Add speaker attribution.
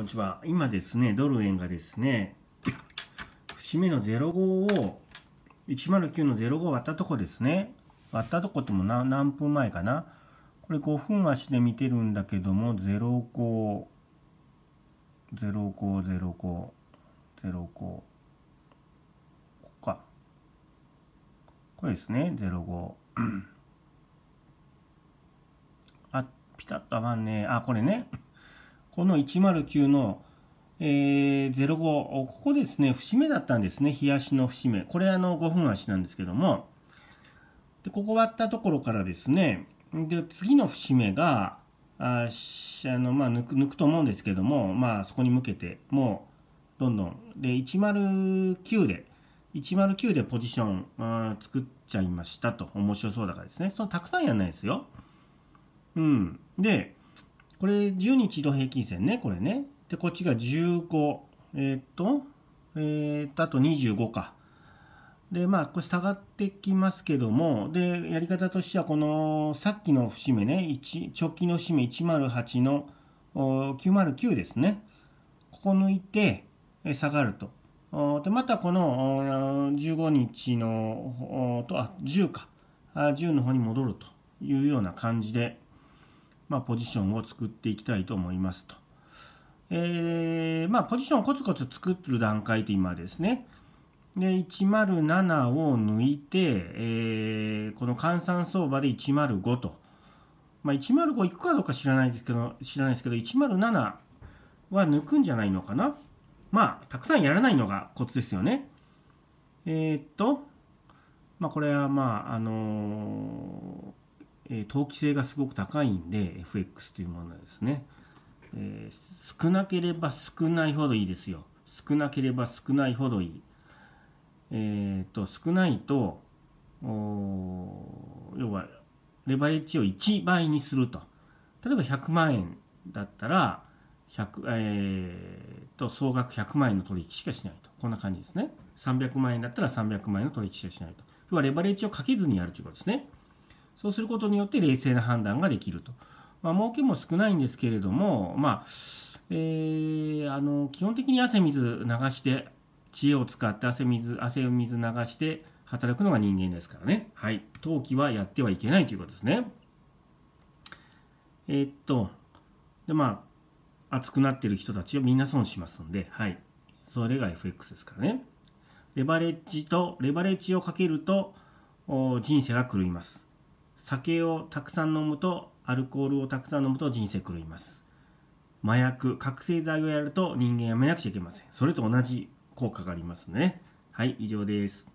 Speaker 1: こんにちは。今ですね、ドル円がですね、節目の05を、109の05割ったとこですね。割ったとこっても何分前かな。これ5分足で見てるんだけども、05、05、05、05。ここか。これですね、05。あ、ピタッと合わんね。あ、これね。この109の、えー、05、ここですね、節目だったんですね、冷やしの節目。これあの5分足なんですけども、でここ割ったところからですね、で次の節目が、ああのまあ、抜く抜くと思うんですけども、まあ、そこに向けて、もうどんどん、で109で、109でポジションあ作っちゃいましたと、面白そうだからですね、そのたくさんやんないですよ。うん、で、これ10日移動平均線ね、これね。で、こっちが15。えー、っと、えー、っと、あと25か。で、まあ、これ下がってきますけども、で、やり方としては、この、さっきの節目ね、1直近の節目108の909ですね。ここ抜いて、下がると。で、またこの15日の、と、あ、10か。10の方に戻るというような感じで、まあ、ポジションを作っていきたいと思いますと。えー、まあ、ポジションをコツコツ作ってる段階と今ですね。で、107を抜いて、えー、この換算相場で105と。まあ、105行くかどうか知らないですけど、知らないですけど、107は抜くんじゃないのかなまあ、たくさんやらないのがコツですよね。えー、っと、まあ、これはまあ、あのーえ投機性がすごく高いんで FX というものですね、えー、少なければ少ないほどいいですよ少なければ少ないほどいいえっ、ー、と少ないと要はレバレッジを1倍にすると例えば100万円だったら100、えー、と総額100万円の取引しかしないとこんな感じですね300万円だったら300万円の取引しかしないと要はレバレッジをかけずにやるということですねそうすることによって冷静な判断ができると。まあ、儲けも少ないんですけれども、まあ、えー、あの基本的に汗水流して知恵を使って汗水汗水流して働くのが人間ですからね。はい。陶器はやってはいけないということですね。えー、っと、で、まあ、熱くなってる人たちをみんな損しますんで、はい。それが FX ですからね。レバレッジと、レバレッジをかけると、人生が狂います。酒をたくさん飲むとアルコールをたくさん飲むと人生狂います麻薬覚醒剤をやると人間やめなくちゃいけませんそれと同じ効果がありますねはい以上です